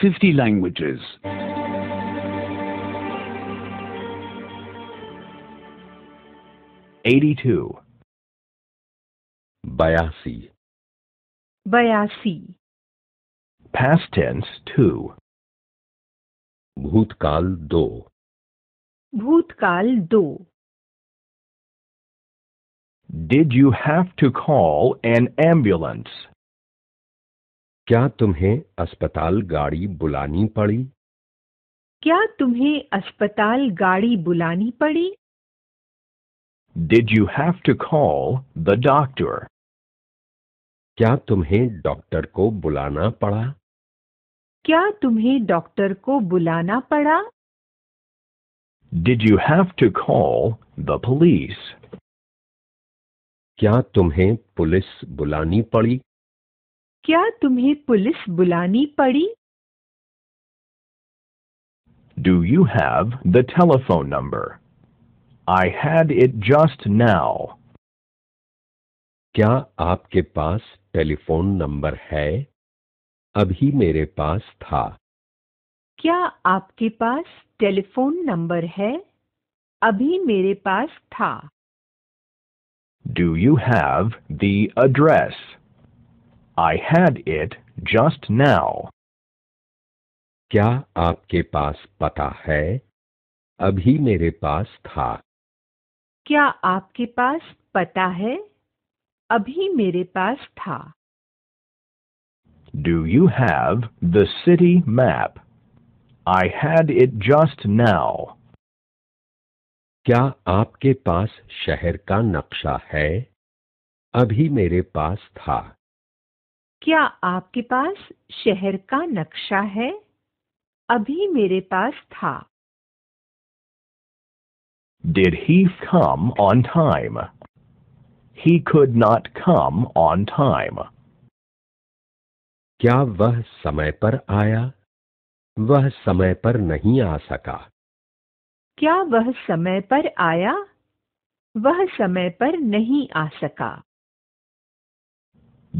50 languages. Eighty-two. Bayasi. Bayasi. Past tense two. Bhutkal do. Bhutkal do. Did you have to call an ambulance? क्या तुम्हें अस्पताल गाड़ी बुलानी पड़ी क्या तुम्हें अस्पताल गाड़ी बुलानी पड़ी Did you have to call the doctor? क्या तुम्हें डॉक्टर को बुलाना पड़ा क्या तुम्हें डॉक्टर को बुलाना पड़ा Did you have to call the police? क्या तुम्हें पुलिस बुलानी पड़ी क्या तुम्हें पुलिस बुलानी पड़ी Do you have the telephone number? I had it just now. क्या आपके पास टेलीफोन नंबर है अभी मेरे पास था क्या आपके पास टेलीफोन नंबर है अभी मेरे पास था Do you have the address? I had it just now. क्या आपके पास पता है अभी मेरे पास था क्या आपके पास पता है अभी मेरे पास था Do you have the city map? I had it just now. क्या आपके पास शहर का नक्शा है अभी मेरे पास था क्या आपके पास शहर का नक्शा है अभी मेरे पास था Did he come on time? He could not come on time. क्या वह समय पर आया वह समय पर नहीं आ सका क्या वह समय पर आया वह समय पर नहीं आ सका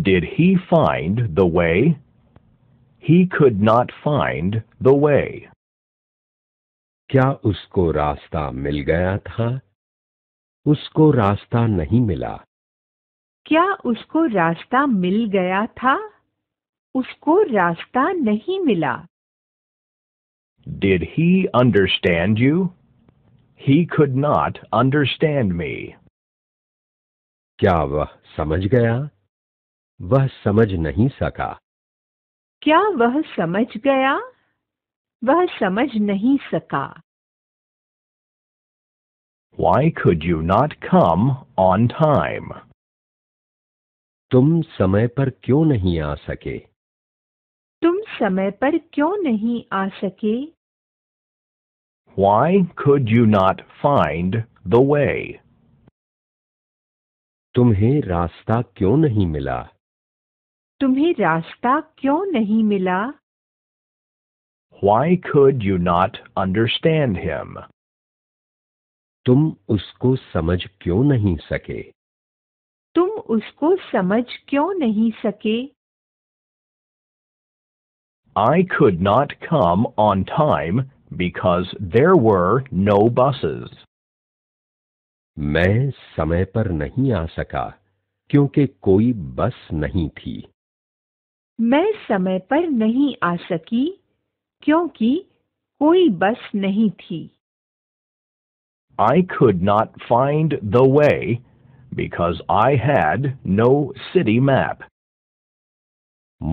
Did he find the way? He could not find the way. क्या उसको रास्ता मिल गया था उसको रास्ता नहीं मिला क्या उसको रास्ता मिल गया था उसको रास्ता नहीं मिला Did he understand you? He could not understand me. क्या वह समझ गया वह समझ नहीं सका क्या वह समझ गया वह समझ नहीं सका Why could you not come on time? तुम समय पर क्यों नहीं आ सके तुम समय पर क्यों नहीं आ सके Why could you not find the way? तुम्हें रास्ता क्यों नहीं मिला तुम्हें रास्ता क्यों नहीं मिला Why could you not understand him? तुम उसको समझ क्यों नहीं सके तुम उसको समझ क्यों नहीं सके I could not come on time because there were no buses. मैं समय पर नहीं आ सका क्योंकि कोई बस नहीं थी मैं समय पर नहीं आ सकी क्योंकि कोई बस नहीं थी I could not find the way because I had no city map.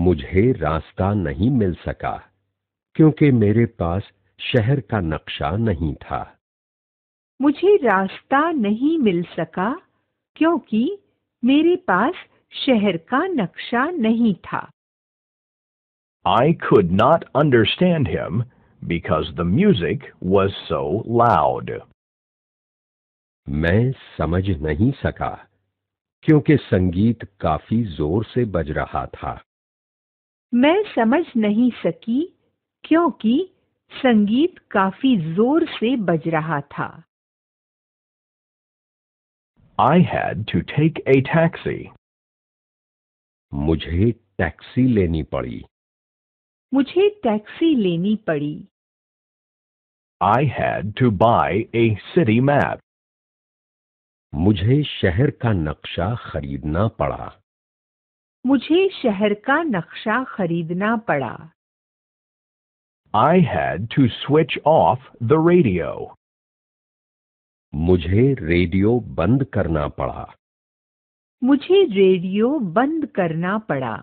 मुझे रास्ता नहीं मिल सका क्योंकि मेरे पास शहर का नक्शा नहीं था मुझे रास्ता नहीं मिल सका क्योंकि मेरे पास शहर का नक्शा नहीं था I could not understand him because the music was so loud. मैं समझ नहीं सका क्योंकि संगीत काफी जोर से बज रहा था मैं समझ नहीं सकी क्योंकि संगीत काफी जोर से बज रहा था I had to take a taxi. मुझे टैक्सी लेनी पड़ी मुझे टैक्सी लेनी पड़ी I had to buy a city map. मुझे शहर का नक्शा खरीदना पड़ा मुझे शहर का नक्शा खरीदना पड़ा I had to switch off the radio. मुझे रेडियो बंद करना पड़ा मुझे रेडियो बंद करना पड़ा